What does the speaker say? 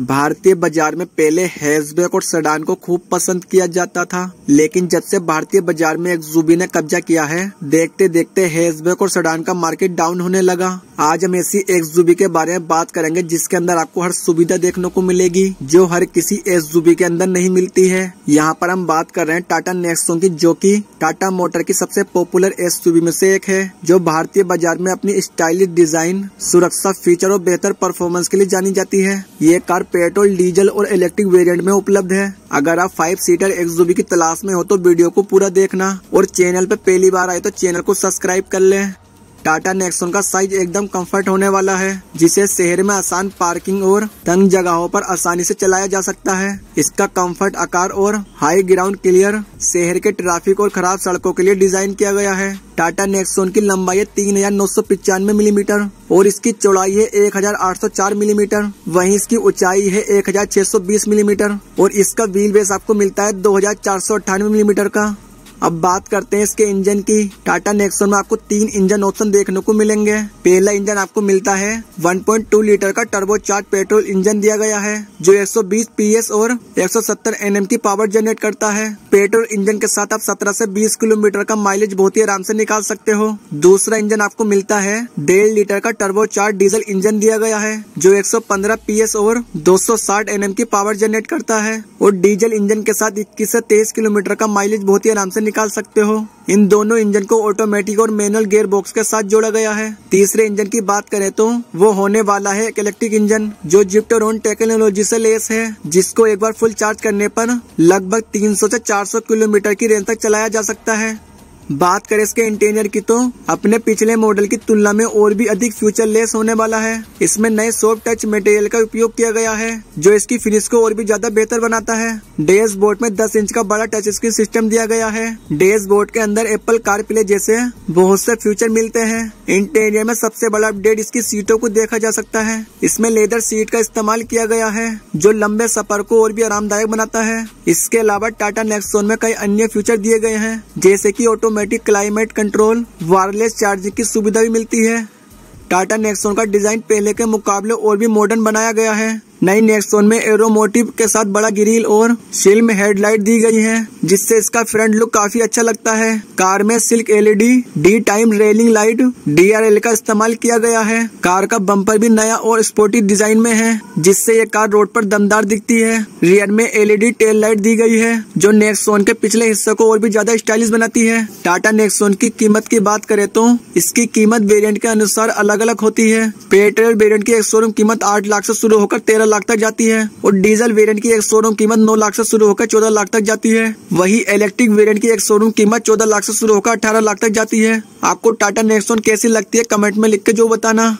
भारतीय बाजार में पहले हैचबैक और सडान को खूब पसंद किया जाता था लेकिन जब से भारतीय बाजार में एक जुबी ने कब्जा किया है देखते देखते हैचबैक और सडान का मार्केट डाउन होने लगा आज हम ऐसी एक्स जुबी के बारे में बात करेंगे जिसके अंदर आपको हर सुविधा देखने को मिलेगी जो हर किसी एस जुबी के अंदर नहीं मिलती है यहाँ पर हम बात कर रहे हैं टाटा नेक्सो की जो की टाटा मोटर की सबसे पॉपुलर एस जुबी में से एक है जो भारतीय बाजार में अपनी स्टाइलिश डिजाइन सुरक्षा फीचर और बेहतर परफॉर्मेंस के लिए जानी जाती है ये कार कार पेट्रोल डीजल और इलेक्ट्रिक वेरिएंट में उपलब्ध है अगर आप फाइव सीटर एक्सयूवी की तलाश में हो तो वीडियो को पूरा देखना और चैनल पर पहली बार आए तो चैनल को सब्सक्राइब कर लें टाटा नेक्सोन का साइज एकदम कंफर्ट होने वाला है जिसे शहर में आसान पार्किंग और तंग जगहों पर आसानी से चलाया जा सकता है इसका कंफर्ट आकार और हाई ग्राउंड क्लियर शहर के ट्रैफिक और खराब सड़कों के लिए डिजाइन किया गया है टाटा नेक्सोन की लंबाई है तीन हजार नौ सौ पिचानवे मिलीमीटर और इसकी चौड़ाई है एक हजार आठ सौ चार मिलीमीटर वहीं इसकी ऊंचाई है एक हजार छह सौ बीस मिलीमीटर और इसका व्हील बेस आपको मिलता है दो हजार चार सौ अट्ठानवे मिलीमीटर का अब बात करते हैं इसके इंजन की टाटा नेक्सोन में आपको तीन इंजन ऑप्शन देखने को मिलेंगे पहला इंजन आपको मिलता है 1.2 लीटर का टर्बोचार्ज पेट्रोल इंजन दिया गया है जो 120 पीएस और 170 एनएम की पावर जनरेट करता है पेट्रोल इंजन के साथ आप 17 से 20 किलोमीटर का माइलेज बहुत ही आराम से निकाल सकते हो दूसरा इंजन आपको मिलता है डेढ़ लीटर का टर्बोचार्ज डीजल इंजन दिया गया है जो एक पीएस और दो एनएम की पावर जनरेट करता है और डीजल इंजन के साथ इक्कीस ऐसी तेईस किलोमीटर का माइलेज बहुत ही आराम से निकाल सकते हो इन दोनों इंजन को ऑटोमेटिक और मैनुअल गियर बॉक्स के साथ जोड़ा गया है तीसरे इंजन की बात करें तो वो होने वाला है एक इलेक्ट्रिक इंजन जो जिप्टोरोन टेक्नोलॉजी से लेस है जिसको एक बार फुल चार्ज करने पर लगभग 300 से 400 किलोमीटर की रेंज तक चलाया जा सकता है बात करें इसके इंटीरियर की तो अपने पिछले मॉडल की तुलना में और भी अधिक फ्यूचर लेस होने वाला है इसमें नए सॉफ्ट टच मटेरियल का उपयोग किया गया है जो इसकी फिनिश को और भी ज्यादा बेहतर बनाता है डेस बोर्ड में 10 इंच का बड़ा टच स्क्रीन सिस्टम दिया गया है डेस बोर्ड के अंदर एप्पल कार प्ले जैसे बहुत से फ्यूचर मिलते हैं इंटीरियर में सबसे बड़ा अपडेट इसकी सीटों को देखा जा सकता है इसमें लेदर सीट का इस्तेमाल किया गया है जो लंबे सफर को और भी आरामदायक बनाता है इसके अलावा टाटा नेक्सोन में कई अन्य फ्यूचर दिए गए हैं जैसे की auto automatic climate control wireless charging की सुविधा भी मिलती है टाटा नेक्सोन का डिज़ाइन पहले के मुकाबले और भी मॉडर्न बनाया गया है नई नेक्सोन में एरोमोटिव के साथ बड़ा ग्रिल और सिल्म हेडलाइट दी गई है जिससे इसका फ्रंट लुक काफी अच्छा लगता है कार में sleek LED day time railing light DRL का इस्तेमाल किया गया है कार का बम्पर भी नया और स्पोर्टी डिजाइन में है जिससे ये कार रोड पर दमदार दिखती है रियर में एलईडी टेल लाइट दी गई है जो नेक्सोन के पिछले हिस्से को और भी ज्यादा स्टाइलिश बनाती है टाटा नेक्सोन की कीमत की बात करे तो इसकी कीमत वेरियंट के अनुसार अलग अलग होती है पेट्रोल वेरियंट की एक्सोरूम कीमत आठ लाख ऐसी शुरू होकर तेरह लाख तक जाती है और डीजल वेरियंट की एक शोरूम कीमत नौ लाख से शुरू होकर चौदह लाख तक जाती है वही इलेक्ट्रिक वेरियंट की एक शोरूम कीमत चौदह लाख से शुरू होकर अठारह लाख तक जाती है आपको टाटा नेक्सोन कैसी लगती है कमेंट में लिख के जो बताना